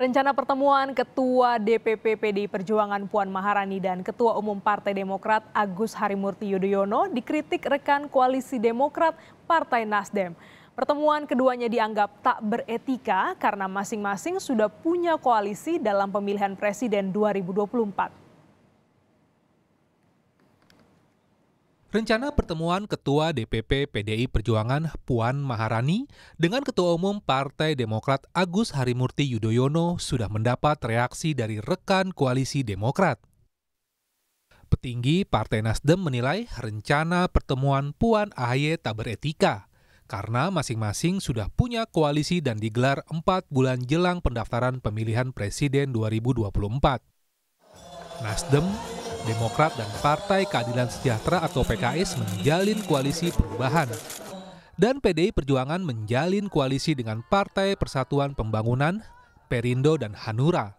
Rencana pertemuan Ketua DPP PDI Perjuangan Puan Maharani dan Ketua Umum Partai Demokrat Agus Harimurti Yudhoyono dikritik rekan koalisi Demokrat Partai Nasdem. Pertemuan keduanya dianggap tak beretika karena masing-masing sudah punya koalisi dalam pemilihan presiden 2024. Rencana pertemuan Ketua DPP PDI Perjuangan Puan Maharani dengan Ketua Umum Partai Demokrat Agus Harimurti Yudhoyono sudah mendapat reaksi dari rekan koalisi Demokrat. Petinggi Partai Nasdem menilai rencana pertemuan Puan Ahaye tak beretika karena masing-masing sudah punya koalisi dan digelar empat bulan jelang pendaftaran pemilihan Presiden 2024. Nasdem Demokrat dan Partai Keadilan Sejahtera atau PKS menjalin koalisi perubahan. Dan PDI Perjuangan menjalin koalisi dengan Partai Persatuan Pembangunan, Perindo, dan Hanura.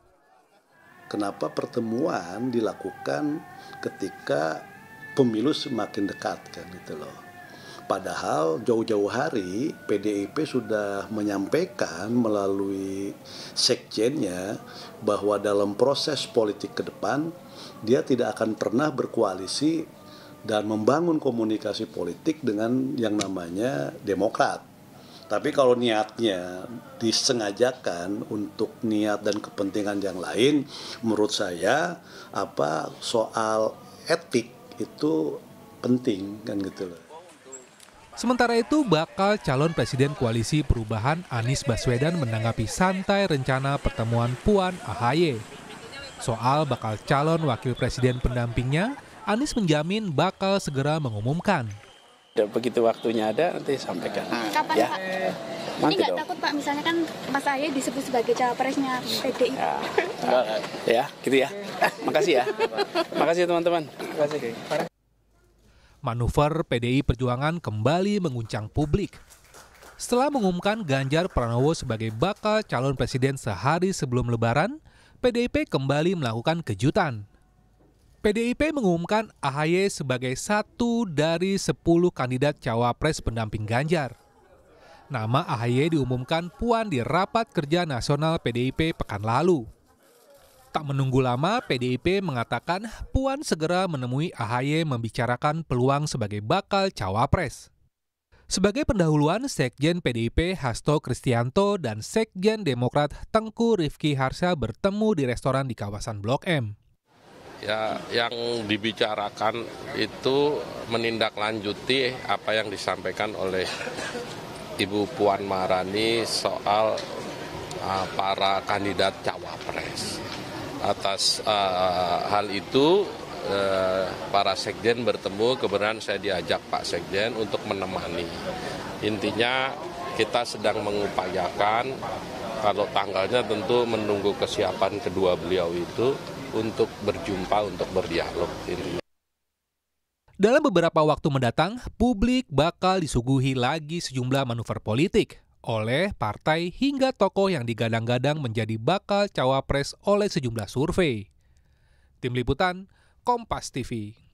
Kenapa pertemuan dilakukan ketika pemilu semakin dekat kan gitu loh Padahal jauh-jauh hari PDIP sudah menyampaikan melalui sekjennya bahwa dalam proses politik ke depan dia tidak akan pernah berkoalisi dan membangun komunikasi politik dengan yang namanya Demokrat. Tapi kalau niatnya disengajakan untuk niat dan kepentingan yang lain, menurut saya apa soal etik itu penting kan gitu loh. Sementara itu, bakal calon presiden koalisi perubahan Anies Baswedan menanggapi santai rencana pertemuan Puan AHY. Soal bakal calon wakil presiden pendampingnya, Anies menjamin bakal segera mengumumkan. Dan begitu waktunya ada, nanti sampaikan. Hmm. Kapan, ya. Pak? Nanti Ini nggak takut Pak, misalnya kan Mas AHY disebut sebagai cawapresnya PDI. Ya, ya gitu ya. Makasih ya. Makasih teman-teman. Makasih manuver PDI Perjuangan kembali menguncang publik. Setelah mengumumkan Ganjar Pranowo sebagai bakal calon presiden sehari sebelum lebaran, PDIP kembali melakukan kejutan. PDIP mengumumkan AHY sebagai satu dari sepuluh kandidat cawapres pendamping Ganjar. Nama AHY diumumkan Puan di rapat kerja nasional PDIP pekan lalu. Tak menunggu lama, PDIP mengatakan Puan segera menemui AHY membicarakan peluang sebagai bakal cawapres. Sebagai pendahuluan, Sekjen PDIP Hasto Kristianto dan Sekjen Demokrat Tengku Rifki Harsha bertemu di restoran di kawasan Blok M. Ya, yang dibicarakan itu menindaklanjuti apa yang disampaikan oleh Ibu Puan Maharani soal uh, para kandidat cawapres atas uh, hal itu uh, para sekjen bertemu kebenaran saya diajak Pak Sekjen untuk menemani intinya kita sedang mengupayakan kalau tanggalnya tentu menunggu kesiapan kedua beliau itu untuk berjumpa untuk berdialog intinya dalam beberapa waktu mendatang, publik bakal disuguhi lagi sejumlah manuver politik oleh partai hingga tokoh yang digadang-gadang menjadi bakal cawapres oleh sejumlah survei. Tim Liputan, Kompas TV.